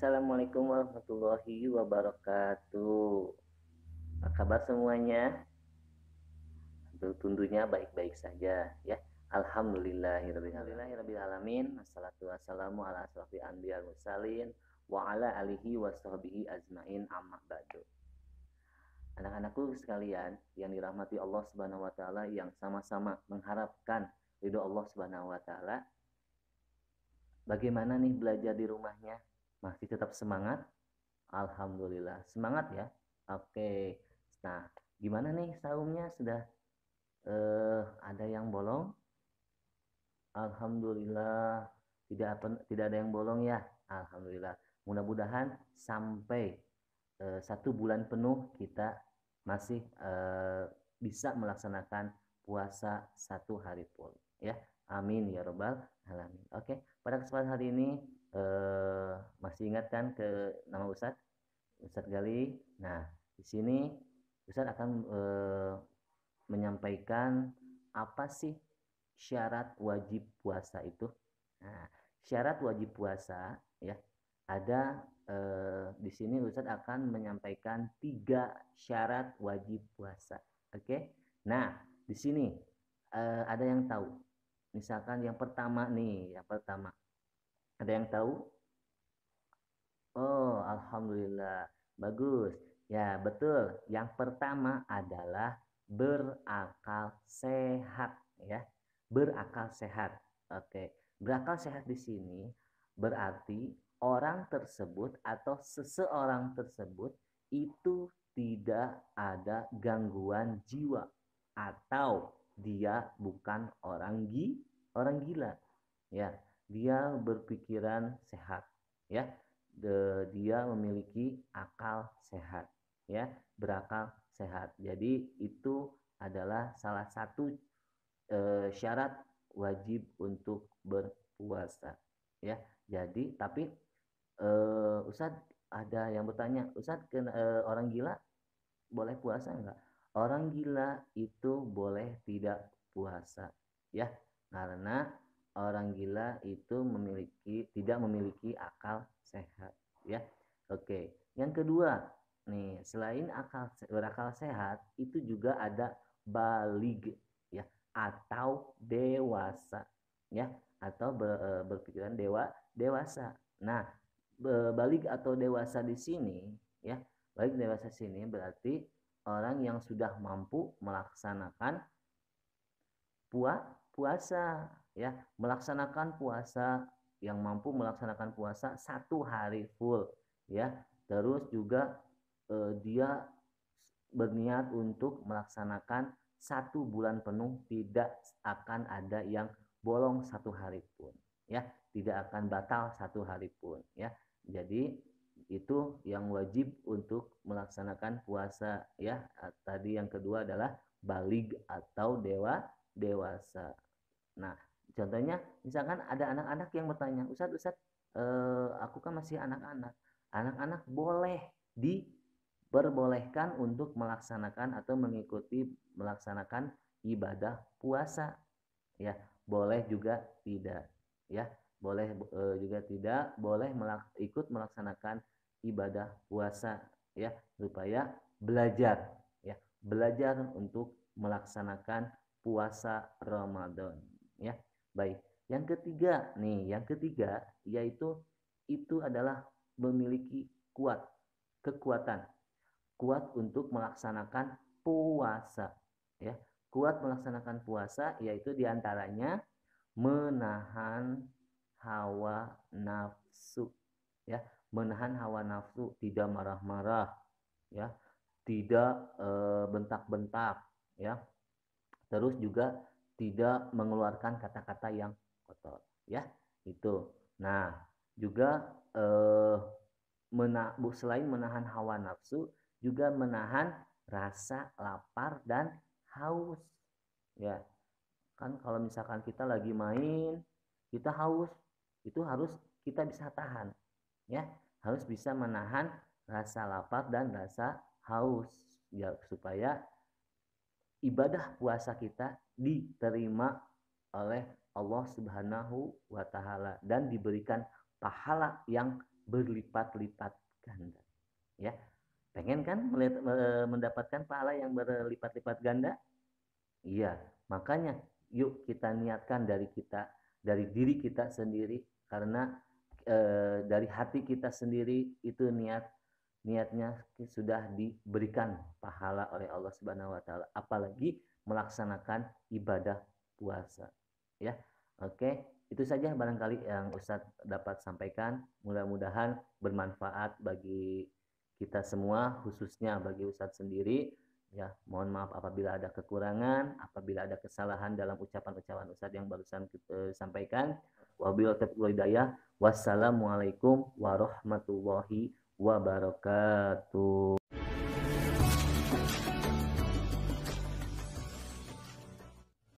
Assalamualaikum warahmatullahi wabarakatuh. Apa kabar semuanya? Tentunya baik-baik saja ya. Alhamdulillahirabbil alamin. Assalatu wassalamu ala asrafi anbiya mursalin wa ala alihi wa ajmain amma ba'du. Anak-anakku sekalian yang dirahmati Allah Subhanahu wa taala yang sama-sama mengharapkan ridho Allah Subhanahu wa taala. Bagaimana nih belajar di rumahnya? Masih tetap semangat? Alhamdulillah. Semangat ya. Oke. Nah, gimana nih saumnya sudah eh, ada yang bolong? Alhamdulillah tidak apa, tidak ada yang bolong ya. Alhamdulillah. Mudah-mudahan sampai eh, satu bulan penuh kita masih eh, bisa melaksanakan puasa satu hari full ya. Amin ya robbal alamin. Oke, pada kesempatan hari ini Eh, masih ingat kan ke nama Ustadz Ustadz Gali nah di sini Ustadz akan eh, menyampaikan apa sih syarat wajib puasa itu nah, syarat wajib puasa ya ada eh, di sini Ustadz akan menyampaikan tiga syarat wajib puasa oke okay? nah di sini ada yang tahu misalkan yang pertama nih yang pertama ada yang tahu? Oh, alhamdulillah. Bagus. Ya, betul. Yang pertama adalah berakal sehat ya. Berakal sehat. Oke. Berakal sehat di sini berarti orang tersebut atau seseorang tersebut itu tidak ada gangguan jiwa atau dia bukan orang gi orang gila ya dia berpikiran sehat ya De, dia memiliki akal sehat ya berakal sehat jadi itu adalah salah satu e, syarat wajib untuk berpuasa ya jadi tapi e, Ustadz ada yang bertanya Ustadz e, orang gila boleh puasa enggak orang gila itu boleh tidak puasa ya karena orang gila itu memiliki tidak memiliki akal sehat ya oke yang kedua nih selain akal berakal sehat itu juga ada balig ya atau dewasa ya atau ber, e, berpikiran dewa dewasa nah balik atau dewasa di sini ya balik dewasa sini berarti orang yang sudah mampu melaksanakan puasa ya melaksanakan puasa yang mampu melaksanakan puasa satu hari full ya terus juga eh, dia berniat untuk melaksanakan satu bulan penuh tidak akan ada yang bolong satu hari pun ya tidak akan batal satu hari pun ya jadi itu yang wajib untuk melaksanakan puasa ya tadi yang kedua adalah balig atau dewa dewasa nah Contohnya, misalkan ada anak-anak yang bertanya, Ustadz, Ustadz, eh, aku kan masih anak-anak. Anak-anak boleh diperbolehkan untuk melaksanakan atau mengikuti melaksanakan ibadah puasa. Ya, boleh juga tidak. Ya, boleh e, juga tidak, boleh melak ikut melaksanakan ibadah puasa. Ya, supaya belajar. Ya, belajar untuk melaksanakan puasa Ramadan. Ya, Baik. Yang ketiga, nih, yang ketiga yaitu itu adalah memiliki kuat, kekuatan. Kuat untuk melaksanakan puasa, ya. Kuat melaksanakan puasa yaitu diantaranya menahan hawa nafsu, ya. Menahan hawa nafsu, tidak marah-marah, ya. Tidak eh, bentak-bentak, ya. Terus juga tidak mengeluarkan kata-kata yang kotor ya itu nah juga eh, mena selain menahan hawa nafsu juga menahan rasa lapar dan haus ya kan kalau misalkan kita lagi main kita haus itu harus kita bisa tahan ya harus bisa menahan rasa lapar dan rasa haus ya supaya ibadah puasa kita diterima oleh Allah Subhanahu wa taala dan diberikan pahala yang berlipat-lipat ganda. Ya. Pengen kan melihat, mendapatkan pahala yang berlipat-lipat ganda? Iya, makanya yuk kita niatkan dari kita dari diri kita sendiri karena e, dari hati kita sendiri itu niat niatnya sudah diberikan pahala oleh Allah Subhanahu wa taala apalagi melaksanakan ibadah puasa ya oke itu saja barangkali yang Ustadz dapat sampaikan mudah-mudahan bermanfaat bagi kita semua khususnya bagi Ustadz sendiri ya mohon maaf apabila ada kekurangan apabila ada kesalahan dalam ucapan-ucapan Ustadz yang barusan kita, eh, sampaikan wabillahi taufiq wassalamualaikum warahmatullahi wabarakatuh.